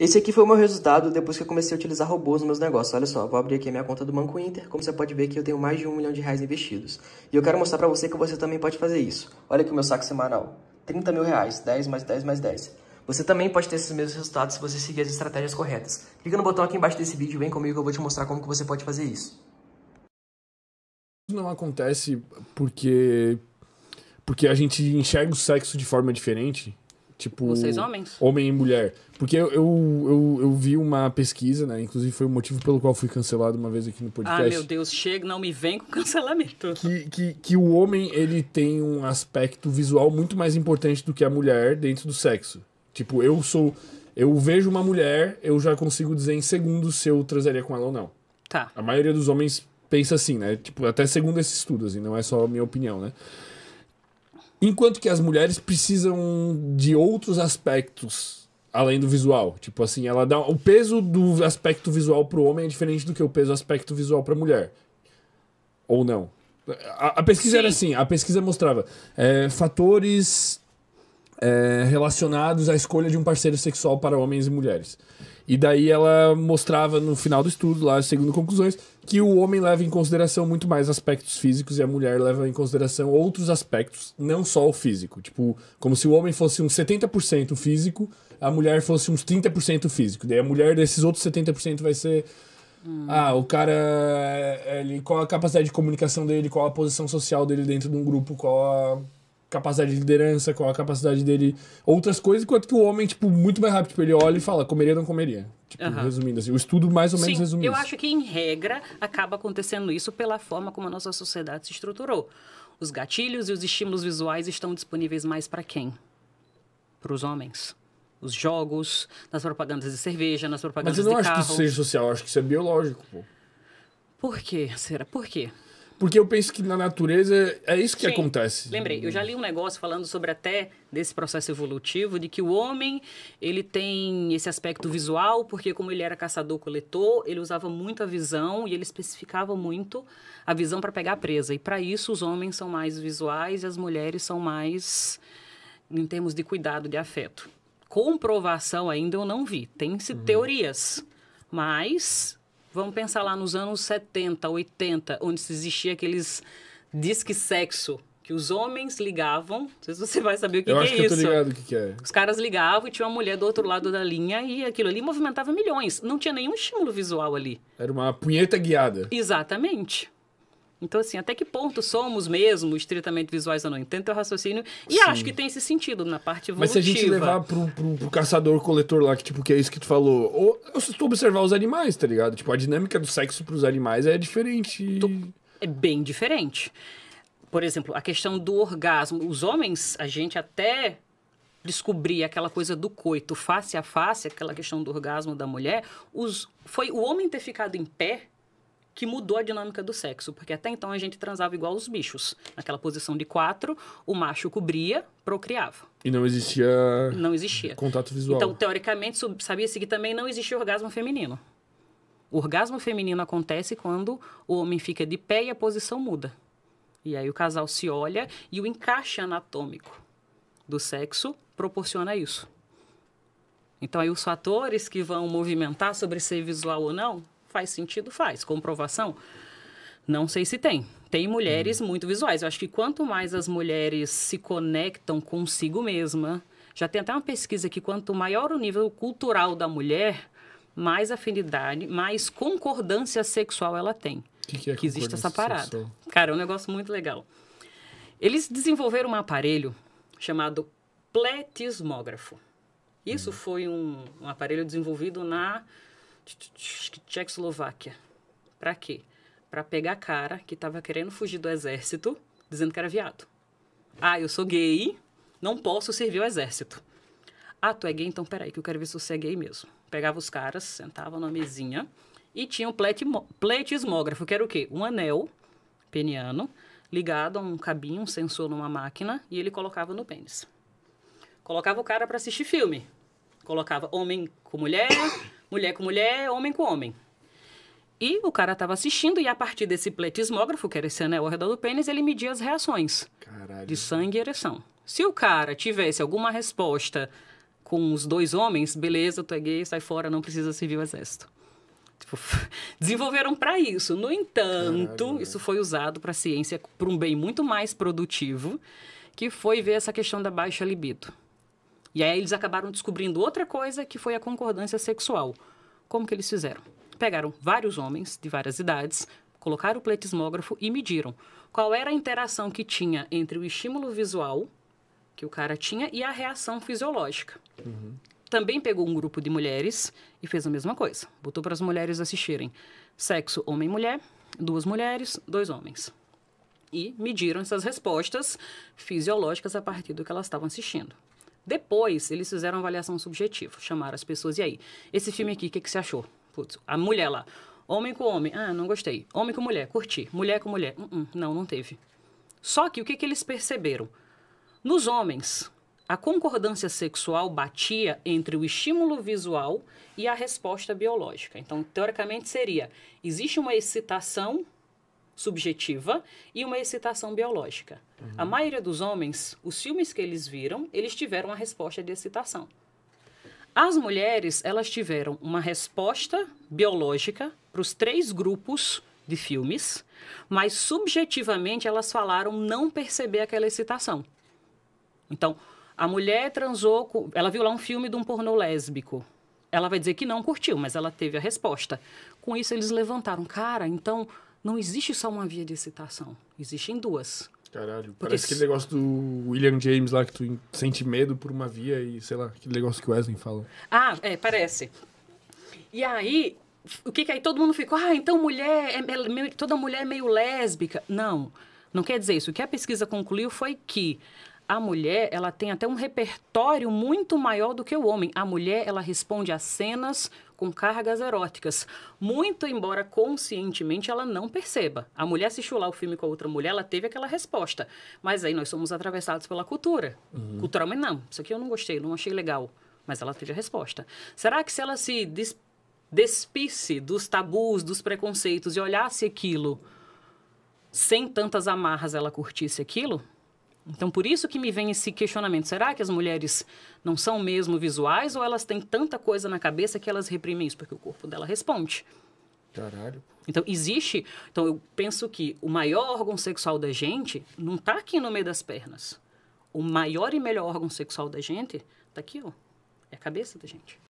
Esse aqui foi o meu resultado depois que eu comecei a utilizar robôs nos meus negócios. Olha só, vou abrir aqui a minha conta do Banco Inter. Como você pode ver que eu tenho mais de um milhão de reais investidos. E eu quero mostrar para você que você também pode fazer isso. Olha aqui o meu saco semanal. 30 mil reais, 10 mais 10 mais 10. Você também pode ter esses mesmos resultados se você seguir as estratégias corretas. Clica no botão aqui embaixo desse vídeo, vem comigo que eu vou te mostrar como que você pode fazer isso. Não acontece porque, porque a gente enxerga o sexo de forma diferente. Tipo, Vocês homens? Homem e mulher. Porque eu, eu, eu, eu, vi uma pesquisa, né? Inclusive foi o motivo pelo qual fui cancelado uma vez aqui no podcast. Ah, meu Deus, chega, não me vem com cancelamento. Que, que, que o homem, ele tem um aspecto visual muito mais importante do que a mulher dentro do sexo. Tipo, eu sou... Eu vejo uma mulher, eu já consigo dizer em segundos se eu transaria com ela ou não. Tá. A maioria dos homens pensa assim, né? Tipo, até segundo esse estudo, assim, não é só a minha opinião, né? Enquanto que as mulheres precisam de outros aspectos além do visual. Tipo assim, ela dá o peso do aspecto visual pro homem é diferente do que o peso do aspecto visual pra mulher. Ou não? A, a pesquisa Sim. era assim, a pesquisa mostrava é, fatores é, relacionados à escolha de um parceiro sexual para homens e mulheres. E daí ela mostrava no final do estudo, lá segundo conclusões, que o homem leva em consideração muito mais aspectos físicos e a mulher leva em consideração outros aspectos, não só o físico. Tipo, como se o homem fosse uns 70% físico, a mulher fosse uns 30% físico. Daí a mulher desses outros 70% vai ser Hum. Ah, o cara. Ele, qual a capacidade de comunicação dele, qual a posição social dele dentro de um grupo, qual a capacidade de liderança, qual a capacidade dele, outras coisas, enquanto que o homem, tipo, muito mais rápido, tipo, ele olha e fala, comeria ou não comeria. Tipo, uhum. resumindo assim, o estudo mais ou menos Sim, resumido. Eu acho que, em regra, acaba acontecendo isso pela forma como a nossa sociedade se estruturou. Os gatilhos e os estímulos visuais estão disponíveis mais para quem? Para os homens os jogos, nas propagandas de cerveja, nas propagandas de carro. Mas eu não acho que isso seja social, acho que isso é biológico, pô. Por quê? Será? Por quê? Porque eu penso que na natureza é isso que Sim. acontece. Lembrei, eu já li um negócio falando sobre até desse processo evolutivo de que o homem, ele tem esse aspecto visual, porque como ele era caçador-coletor, ele usava muito a visão e ele especificava muito a visão para pegar a presa. E para isso os homens são mais visuais e as mulheres são mais em termos de cuidado, de afeto. Comprovação ainda eu não vi. Tem-se uhum. teorias, mas Vamos pensar lá nos anos 70, 80, onde existia aqueles disque sexo que os homens ligavam. Não sei se você vai saber o que, eu que acho é que isso. Eu tô ligado o que, que é. Os caras ligavam e tinha uma mulher do outro lado da linha e aquilo ali movimentava milhões. Não tinha nenhum estímulo visual ali. Era uma punheta guiada. Exatamente. Então, assim, até que ponto somos mesmo estritamente visuais ou não? Entendo teu raciocínio. E Sim. acho que tem esse sentido na parte evolutiva. Mas se a gente levar pro, pro, pro caçador-coletor lá, que tipo, que é isso que tu falou, ou se tu observar os animais, tá ligado? Tipo, a dinâmica do sexo pros animais é diferente. É bem diferente. Por exemplo, a questão do orgasmo. Os homens, a gente até descobrir aquela coisa do coito face a face, aquela questão do orgasmo da mulher, os, foi o homem ter ficado em pé que mudou a dinâmica do sexo, porque até então a gente transava igual os bichos. Naquela posição de quatro, o macho cobria, procriava. E não existia. Não existia. Contato visual. Então, teoricamente, sabia-se que também não existia orgasmo feminino. O orgasmo feminino acontece quando o homem fica de pé e a posição muda. E aí o casal se olha e o encaixe anatômico do sexo proporciona isso. Então aí os fatores que vão movimentar sobre ser visual ou não Faz sentido? Faz. Comprovação? Não sei se tem. Tem mulheres hum. muito visuais. Eu acho que quanto mais as mulheres se conectam consigo mesma, já tem até uma pesquisa que quanto maior o nível cultural da mulher, mais afinidade, mais concordância sexual ela tem. O que, que, é que existe essa parada. Sexual? Cara, é um negócio muito legal. Eles desenvolveram um aparelho chamado pletismógrafo. Isso hum. foi um, um aparelho desenvolvido na Tchecoslováquia. Para quê? Para pegar a cara que tava querendo fugir do exército, dizendo que era viado. Ah, eu sou gay, não posso servir o exército. Ah, tu é gay? Então peraí, que eu quero ver se você é gay mesmo. Pegava os caras, sentava na mesinha e tinha um pletismógrafo, que era o quê? Um anel peniano ligado a um cabinho, um sensor numa máquina e ele colocava no pênis. Colocava o cara para assistir filme. Colocava homem com mulher, mulher com mulher, homem com homem. E o cara estava assistindo, e a partir desse pletismógrafo, que era esse anel ao redor do pênis, ele media as reações Caralho. de sangue e ereção. Se o cara tivesse alguma resposta com os dois homens, beleza, tu é gay, sai fora, não precisa servir o exército. Tipo, desenvolveram para isso. No entanto, Caralho. isso né? foi usado para a ciência para um bem muito mais produtivo, que foi ver essa questão da baixa libido. E aí eles acabaram descobrindo outra coisa que foi a concordância sexual. Como que eles fizeram? Pegaram vários homens de várias idades, colocaram o pletismógrafo e mediram qual era a interação que tinha entre o estímulo visual que o cara tinha e a reação fisiológica. Uhum. Também pegou um grupo de mulheres e fez a mesma coisa. Botou para as mulheres assistirem sexo homem-mulher, duas mulheres, dois homens. E mediram essas respostas fisiológicas a partir do que elas estavam assistindo. Depois, eles fizeram uma avaliação subjetiva, chamaram as pessoas. E aí, esse filme aqui, o que, que você achou? Putz, a mulher lá. Homem com homem, ah, não gostei. Homem com mulher, curti. Mulher com mulher, uh -uh, não, não teve. Só que o que, que eles perceberam? Nos homens, a concordância sexual batia entre o estímulo visual e a resposta biológica. Então, teoricamente, seria: existe uma excitação subjetiva e uma excitação biológica. Uhum. A maioria dos homens, os filmes que eles viram, eles tiveram a resposta de excitação. As mulheres, elas tiveram uma resposta biológica para os três grupos de filmes, mas subjetivamente elas falaram não perceber aquela excitação. Então, a mulher transou, ela viu lá um filme de um pornô lésbico. Ela vai dizer que não curtiu, mas ela teve a resposta. Com isso, eles levantaram, cara, então não existe só uma via de excitação, existem duas. Caralho, Porque parece aquele negócio do William James lá que tu sente medo por uma via e sei lá, aquele negócio que o Wesley fala. Ah, é, parece. E aí, o que que aí todo mundo ficou? Ah, então mulher, é, toda mulher é meio lésbica. Não, não quer dizer isso. O que a pesquisa concluiu foi que a mulher ela tem até um repertório muito maior do que o homem. A mulher ela responde a cenas com cargas eróticas, muito embora conscientemente ela não perceba. A mulher assistiu lá o filme com a outra mulher, ela teve aquela resposta. Mas aí nós somos atravessados pela cultura. Uhum. Culturalmente, não. Isso aqui eu não gostei, não achei legal. Mas ela teve a resposta. Será que se ela se des despisse dos tabus, dos preconceitos e olhasse aquilo sem tantas amarras, ela curtisse aquilo? Então, por isso que me vem esse questionamento: será que as mulheres não são mesmo visuais ou elas têm tanta coisa na cabeça que elas reprimem isso? Porque o corpo dela responde. Caralho. Então, existe. Então, eu penso que o maior órgão sexual da gente não está aqui no meio das pernas. O maior e melhor órgão sexual da gente está aqui, ó. É a cabeça da gente.